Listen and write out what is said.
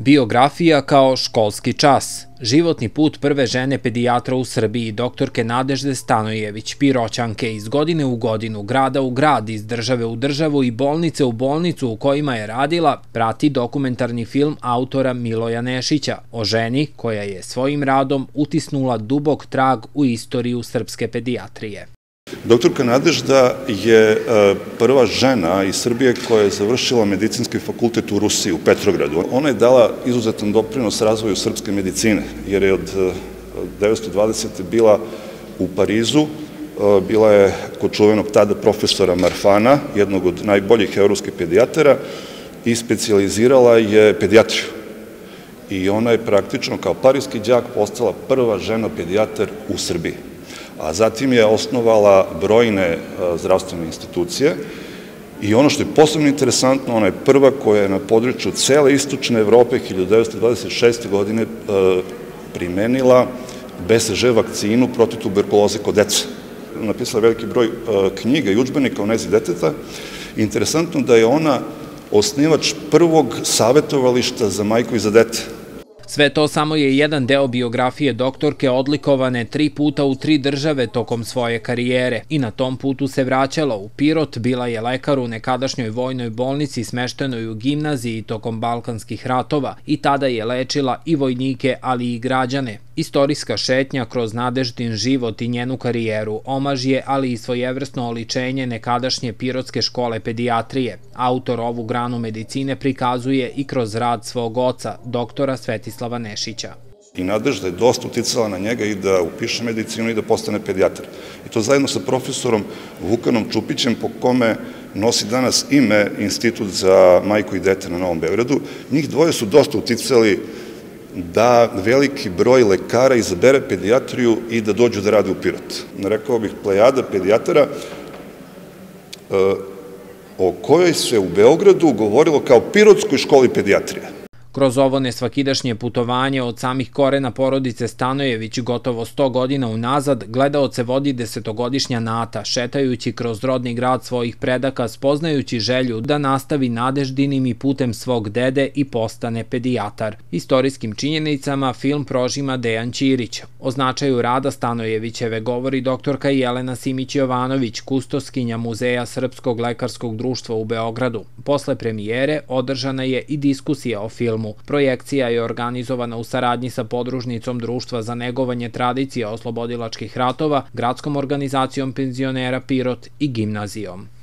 Biografija kao školski čas. Životni put prve žene pedijatra u Srbiji, doktorke Nadežde Stanojević, piroćanke iz godine u godinu, grada u grad, iz države u državu i bolnice u bolnicu u kojima je radila, prati dokumentarni film autora Miloja Nešića o ženi koja je svojim radom utisnula dubok trag u istoriju srpske pedijatrije. Doktorka Nadežda je e, prva žena iz Srbije koja je završila medicinski fakultet u Rusiji, u Petrogradu. Ona je dala izuzetan doprinos razvoju srpske medicine, jer je od 1920. E, bila u Parizu, e, bila je kod čuvenog tada profesora Marfana, jednog od najboljih evropskih pedijatara, i specializirala je pedijatriju. I ona je praktično kao parijski džak postala prva žena pedijatar u Srbiji a zatim je osnovala brojne e, zdravstvene institucije i ono što je posebno interesantno, ona je prva koja je na području cele Istočne Evrope 1926. godine e, primenila BSŽ vakcinu protiv tuberkuloze kod dece. Napisala veliki broj e, knjiga i učbenika o nezi deteta. Interesantno da je ona osnivač prvog savjetovališta za majku i za dete Sve to samo je jedan deo biografije doktorke odlikovane tri puta u tri države tokom svoje karijere i na tom putu se vraćala u Pirot, bila je lekar u nekadašnjoj vojnoj bolnici smeštenoj u gimnaziji tokom balkanskih ratova i tada je lečila i vojnike, ali i građane, Istorijska šetnja kroz nadeždin život i njenu karijeru omaž je, ali i svojevrsno oličenje nekadašnje Pirotske škole pedijatrije. Autor ovu granu medicine prikazuje i kroz rad svog oca, doktora Svetislava Nešića. I nadežda je dosta uticala na njega i da upiše medicinu i da postane pedijatar. I to zajedno sa profesorom Vukanom Čupićem, po kome nosi danas ime Institut za majku i dete na Novom Beogradu. Njih dvoje su dosta uticali da veliki broj lekara izabere pedijatriju i da dođu da rade u Pirot. Rekao bih plejada pedijatara e, o kojoj se u Beogradu govorilo kao Pirotskoj školi pedijatrije. Kroz ovo nesvakidašnje putovanje od samih korena porodice Stanojević gotovo 100 godina unazad, gledaoce vodi desetogodišnja Nata, šetajući kroz rodni grad svojih predaka, spoznajući želju da nastavi nadeždinim i putem svog dede i postane pedijatar. Istorijskim činjenicama film prožima Dejan Ćirić. O značaju rada Stanojevićeve govori doktorka Jelena Simić-Jovanović, kustoskinja Muzeja Srpskog lekarskog društva u Beogradu. Posle premijere održana je i diskusija o filmu programu. Projekcija je organizovana u saradnji sa podružnicom Društva za negovanje tradicija oslobodilačkih ratova, gradskom organizacijom penzionera Pirot i gimnazijom.